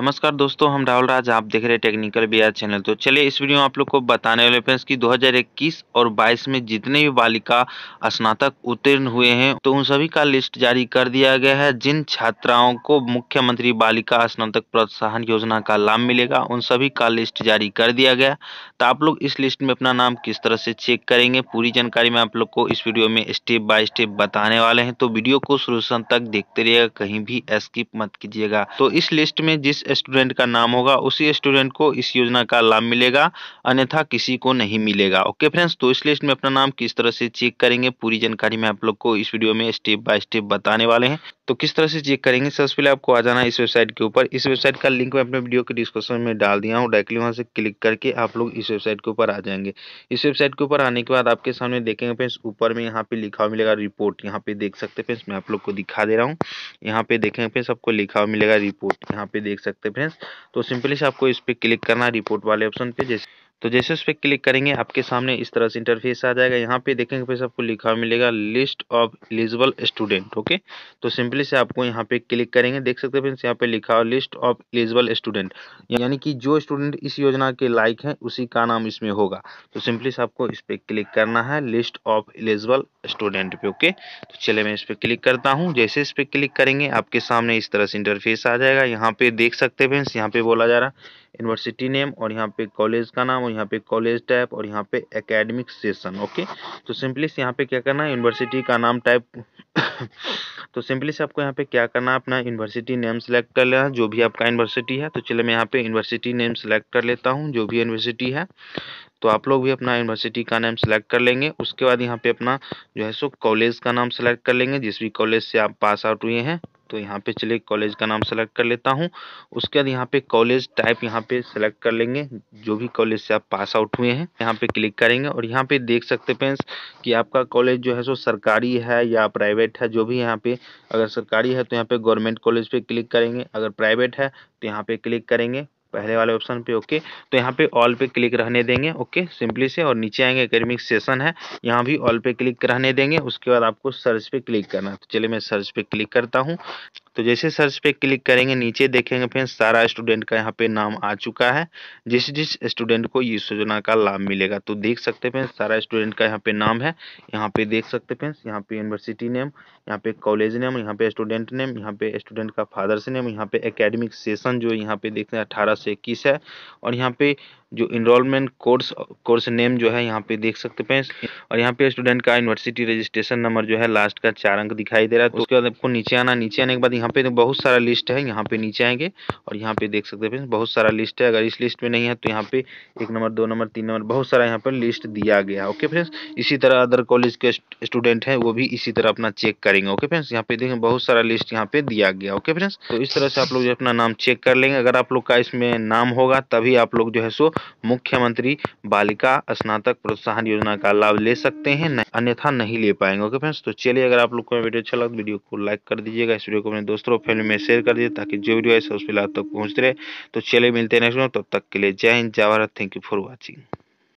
नमस्कार दोस्तों हम राहुल राज आप देख रहे हैं टेक्निकल बी चैनल तो चलिए इस वीडियो में आप लोग को बताने वाले फ्रेंड्स कि 2021 और 22 में जितने भी बालिका स्नातक उत्तीर्ण हुए हैं तो उन सभी का लिस्ट जारी कर दिया गया है जिन छात्राओं को मुख्यमंत्री बालिका स्नातक प्रोत्साहन योजना का लाभ मिलेगा उन सभी का लिस्ट जारी कर दिया गया तो आप लोग इस लिस्ट में अपना नाम किस तरह से चेक करेंगे पूरी जानकारी मैं आप लोग को इस वीडियो में स्टेप बाय स्टेप बताने वाले हैं तो वीडियो को शुरू तक देखते रहिएगा कहीं भी स्किप मत कीजिएगा तो इस लिस्ट में जिस स्टूडेंट का नाम होगा उसी स्टूडेंट को इस योजना का लाभ मिलेगा अन्यथा किसी को नहीं मिलेगा ओके फ्रेंड्स तो इस लिस्ट में अपना नाम किस तरह से चेक करेंगे पूरी जानकारी मैं आप लोग को इस वीडियो में स्टेप बाय स्टेप बताने वाले हैं तो किस तरह से चेक करेंगे सबसे पहले आपको आ जाना है इस वेबसाइट के ऊपर इस वेबसाइट का लिंक मैं अपने वीडियो के डिस्क्रिप्शन में डाल दिया हूँ डायरेक्टली वहाँ से क्लिक करके आप लोग इस वेबसाइट के ऊपर आ जाएंगे इस वेबसाइट के ऊपर आने के बाद आपके सामने देखेंगे फ्रेंड्स ऊपर में यहाँ पे लिखा हुआ मिलेगा रिपोर्ट यहाँ पे देख सकते हैं फ्रेंड्स मैं आप लोग को दिखा दे रहा हूँ यहाँ पे देखेंगे फ्रेंड्स आपको लिखा हुआ मिलेगा रिपोर्ट यहाँ पे देख सकते सकते हैं फ्रेंड्स तो सिंपली से आपको इस पर क्लिक करना है रिपोर्ट वाले ऑप्शन पे जैसे तो जैसे उस पर क्लिक करेंगे आपके सामने इस तरह से इंटरफेस आ जाएगा यहाँ पे देखेंगे फिर आपको लिखा मिलेगा list of eligible student okay तो सिंपली से आपको यहाँ पे क्लिक करेंगे देख सकते हैं यहाँ पे लिखा लिस्ट ऑफ एलिजिबल स्टूडेंट यानी कि जो स्टूडेंट इस योजना के लाइक हैं उसी का नाम इसमें होगा तो सिंपली से आपको इस पर क्लिक करना है लिस्ट ऑफ एलिजिबल स्टूडेंट पे ओके तो चले मैं इस पर क्लिक करता हूँ जैसे इस पर क्लिक करेंगे आपके सामने इस तरह से इंटरफेस आ जाएगा यहाँ पे देख सकते हैं यहाँ पे बोला जा रहा है यूनिवर्सिटी नेम और यहाँ पे कॉलेज का नाम और यहाँ पे कॉलेज टाइप और यहाँ पे एकेडमिक सेशन ओके तो सिंपली से यहाँ पे क्या करना है यूनिवर्सिटी का नाम टाइप तो सिंपली से आपको यहाँ पे क्या करना है अपना यूनिवर्सिटी नेम सेलेक्ट कर लेना जो भी आपका यूनिवर्सिटी है तो चलिए मैं यहाँ पे यूनिवर्सिटी नेम सेलेक्ट कर लेता हूँ जो भी यूनिवर्सिटी है तो आप लोग भी अपना यूनिवर्सिटी का नाम सेलेक्ट कर लेंगे उसके बाद यहाँ पे अपना जो है सो कॉलेज का नाम सेलेक्ट कर लेंगे जिस भी कॉलेज से आप पास आउट हुए हैं तो यहाँ पे चलिए कॉलेज का नाम सेलेक्ट कर लेता हूँ उसके बाद यहाँ पे कॉलेज टाइप यहाँ पे सेलेक्ट कर लेंगे जो भी कॉलेज से आप पास आउट हुए हैं यहाँ पे क्लिक करेंगे और यहाँ पे देख सकते फ्रेंड्स कि आपका कॉलेज जो है सो सरकारी है या प्राइवेट है जो भी यहाँ पे अगर सरकारी है तो यहाँ पे गवर्नमेंट कॉलेज पे क्लिक करेंगे अगर प्राइवेट है तो यहाँ पे क्लिक करेंगे पहले वाले ऑप्शन पे ओके तो यहाँ पे ऑल पे क्लिक रहने देंगे ओके सिंपली से और नीचे आएंगे एकेडमिक सेशन है यहाँ भी ऑल पे क्लिक रहने देंगे उसके बाद आपको सर्च पे क्लिक करना है तो चलिए मैं सर्च पे क्लिक करता हूँ तो जैसे सर्च पे क्लिक करेंगे नीचे देखेंगे फिर सारा स्टूडेंट का यहाँ पे नाम आ चुका है जिस जिस स्टूडेंट को इस योजना का लाभ मिलेगा तो देख सकते फ्रेंड्स सारा स्टूडेंट का यहाँ पे नाम है यहाँ पे देख सकते फ्रेंड्स यहाँ पे यूनिवर्सिटी नेम यहाँ पे कॉलेज नेम यहाँ पे स्टूडेंट नेम यहाँ पे स्टूडेंट का फादर्स नेम यहाँ पे अकेडमिक सेशन जो यहाँ पे देखते हैं अठारह से इक्कीस है और यहाँ पे जो इनरोलमेंट कोर्स कोर्स नेम जो है यहाँ पे देख सकते हैं और यहाँ पे स्टूडेंट का यूनिवर्सिटी रजिस्ट्रेशन नंबर जो है लास्ट का चार अंक दिखाई दे रहा है तो उसके बाद आपको नीचे आना नीचे आने के बाद यहाँ पे तो बहुत सारा लिस्ट है यहाँ पे नीचे आएंगे और यहाँ पे देख सकते हैं बहुत सारा लिस्ट है अगर इस लिस्ट में नहीं है तो यहाँ पे एक नंबर दो नंबर तीन नंबर बहुत सारा यहाँ पर लिस्ट दिया गया है ओके फ्रेंड्स इसी तरह अदर कॉलेज के स्टूडेंट हैं वो भी इसी तरह अपना चेक करेंगे ओके फ्रेंड्स यहाँ पे देखें बहुत सारा लिस्ट यहाँ पे दिया गया ओके फ्रेंड्स तो इस तरह से आप लोग जो अपना नाम चेक कर लेंगे अगर आप लोग का इसमें नाम होगा तभी आप लोग जो है सो मुख्यमंत्री बालिका स्नातक प्रोत्साहन योजना का लाभ ले सकते हैं अन्यथा नहीं ले पाएंगे ओके फ्रेंड्स तो चलिए अगर आप लोग को वीडियो अच्छा लगा वीडियो को लाइक कर दीजिएगा इस वीडियो को अपने दोस्तों और फैमिली में शेयर कर दीजिए ताकि जो वीडियो है उस पर लाभ तक पहुँचते रहे तो चलिए मिलते हैं नेक्स्ट तब तक के लिए जय हिंद जय Bharat thank you for watching